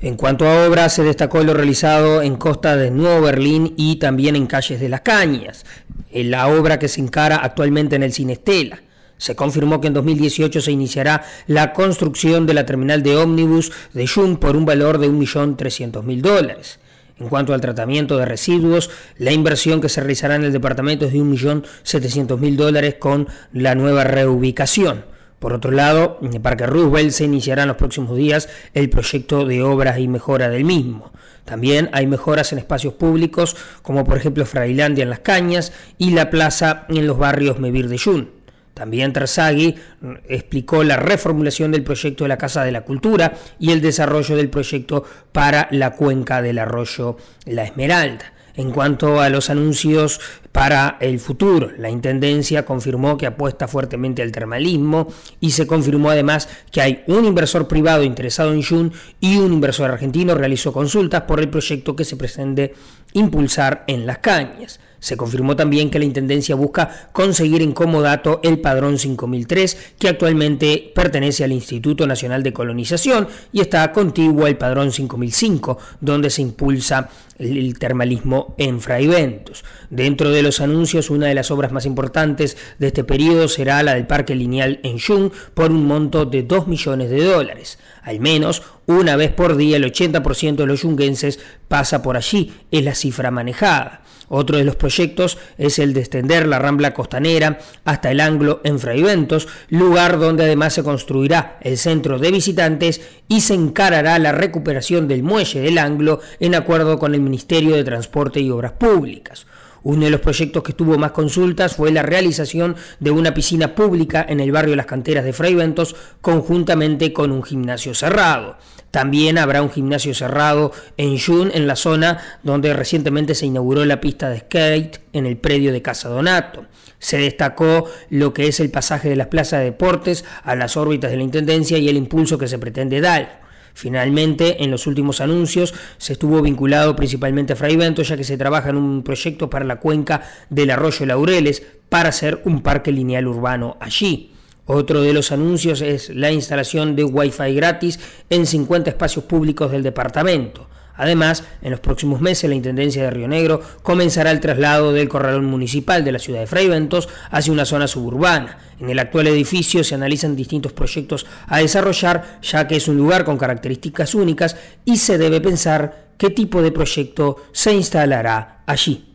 En cuanto a obras, se destacó lo realizado en Costa de Nuevo Berlín y también en Calles de las Cañas, eh, la obra que se encara actualmente en el Sinestela. Se confirmó que en 2018 se iniciará la construcción de la terminal de ómnibus de Jun por un valor de 1.300.000 dólares. En cuanto al tratamiento de residuos, la inversión que se realizará en el departamento es de 1.700.000 dólares con la nueva reubicación. Por otro lado, en el Parque Roosevelt se iniciará en los próximos días el proyecto de obras y mejora del mismo. También hay mejoras en espacios públicos, como por ejemplo Frailandia en Las Cañas y la plaza en los barrios Mevir de Yun. También Terzaghi explicó la reformulación del proyecto de la Casa de la Cultura y el desarrollo del proyecto para la cuenca del arroyo La Esmeralda en cuanto a los anuncios para el futuro. La Intendencia confirmó que apuesta fuertemente al termalismo y se confirmó además que hay un inversor privado interesado en Jun y un inversor argentino realizó consultas por el proyecto que se pretende impulsar en las cañas. Se confirmó también que la Intendencia busca conseguir en comodato el padrón 5003, que actualmente pertenece al Instituto Nacional de Colonización y está contiguo al padrón 5005, donde se impulsa el termalismo en Fraiventos. Dentro de los anuncios, una de las obras más importantes de este periodo será la del Parque Lineal en Jung por un monto de 2 millones de dólares. Al menos una vez por día el 80% de los yunguenses pasa por allí, es la cifra manejada. Otro de los proyectos es el de extender la rambla costanera hasta el Anglo en Fraiventos, lugar donde además se construirá el centro de visitantes y se encarará la recuperación del muelle del Anglo en acuerdo con el Ministerio de Transporte y Obras Públicas. Uno de los proyectos que tuvo más consultas fue la realización de una piscina pública en el barrio Las Canteras de Freiventos, conjuntamente con un gimnasio cerrado. También habrá un gimnasio cerrado en June, en la zona donde recientemente se inauguró la pista de skate en el predio de Casa Donato. Se destacó lo que es el pasaje de las plazas de deportes a las órbitas de la Intendencia y el impulso que se pretende dar. Finalmente, en los últimos anuncios se estuvo vinculado principalmente a Fray Bento, ya que se trabaja en un proyecto para la cuenca del arroyo Laureles para hacer un parque lineal urbano allí. Otro de los anuncios es la instalación de Wi-Fi gratis en 50 espacios públicos del departamento. Además, en los próximos meses la Intendencia de Río Negro comenzará el traslado del corralón municipal de la ciudad de Freiventos hacia una zona suburbana. En el actual edificio se analizan distintos proyectos a desarrollar, ya que es un lugar con características únicas y se debe pensar qué tipo de proyecto se instalará allí.